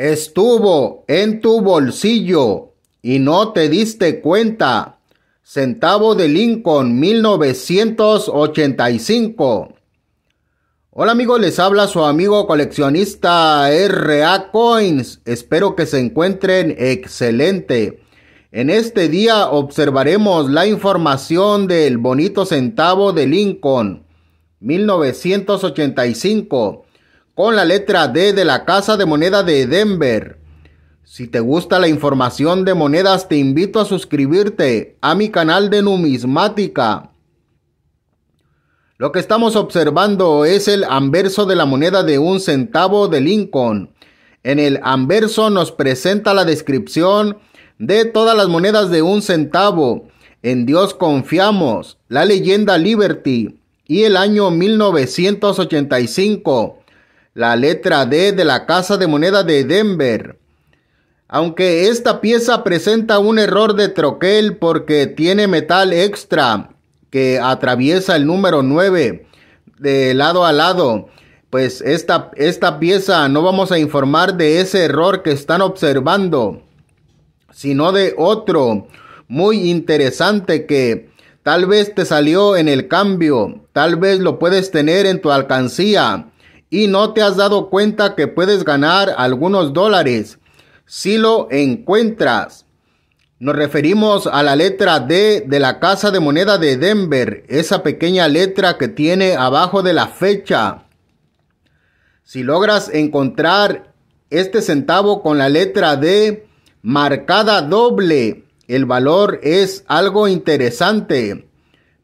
estuvo en tu bolsillo y no te diste cuenta. Centavo de Lincoln 1985. Hola amigos, les habla su amigo coleccionista RA Coins. Espero que se encuentren excelente. En este día observaremos la información del bonito centavo de Lincoln 1985 con la letra D de la Casa de Moneda de Denver. Si te gusta la información de monedas, te invito a suscribirte a mi canal de numismática. Lo que estamos observando es el anverso de la moneda de un centavo de Lincoln. En el anverso nos presenta la descripción de todas las monedas de un centavo. En Dios confiamos, la leyenda Liberty y el año 1985 la letra D de la Casa de Moneda de Denver. Aunque esta pieza presenta un error de troquel porque tiene metal extra que atraviesa el número 9 de lado a lado, pues esta, esta pieza no vamos a informar de ese error que están observando, sino de otro muy interesante que tal vez te salió en el cambio, tal vez lo puedes tener en tu alcancía y no te has dado cuenta que puedes ganar algunos dólares si lo encuentras. Nos referimos a la letra D de la Casa de Moneda de Denver, esa pequeña letra que tiene abajo de la fecha. Si logras encontrar este centavo con la letra D marcada doble, el valor es algo interesante.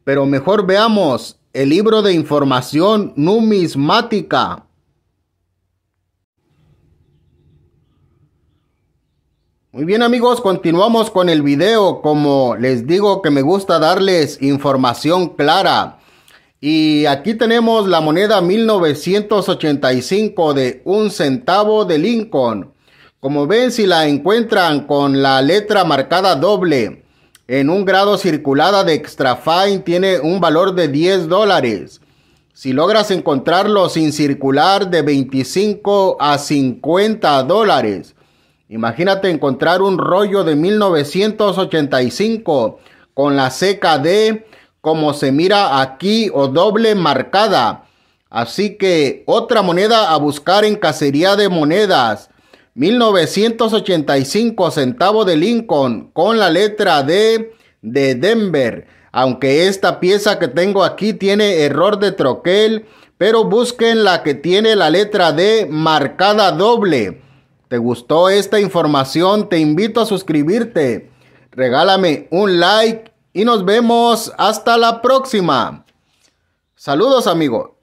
Pero mejor veamos el libro de información numismática. Muy bien amigos, continuamos con el video. Como les digo que me gusta darles información clara. Y aquí tenemos la moneda 1985 de un centavo de Lincoln. Como ven, si la encuentran con la letra marcada doble, en un grado circulada de extra fine tiene un valor de 10 dólares. Si logras encontrarlo sin circular de 25 a 50 dólares. Imagínate encontrar un rollo de 1985 con la seca de como se mira aquí o doble marcada. Así que otra moneda a buscar en cacería de monedas. 1985 centavo de Lincoln con la letra D de Denver. Aunque esta pieza que tengo aquí tiene error de troquel, pero busquen la que tiene la letra D marcada doble. ¿Te gustó esta información? Te invito a suscribirte. Regálame un like y nos vemos hasta la próxima. Saludos amigos.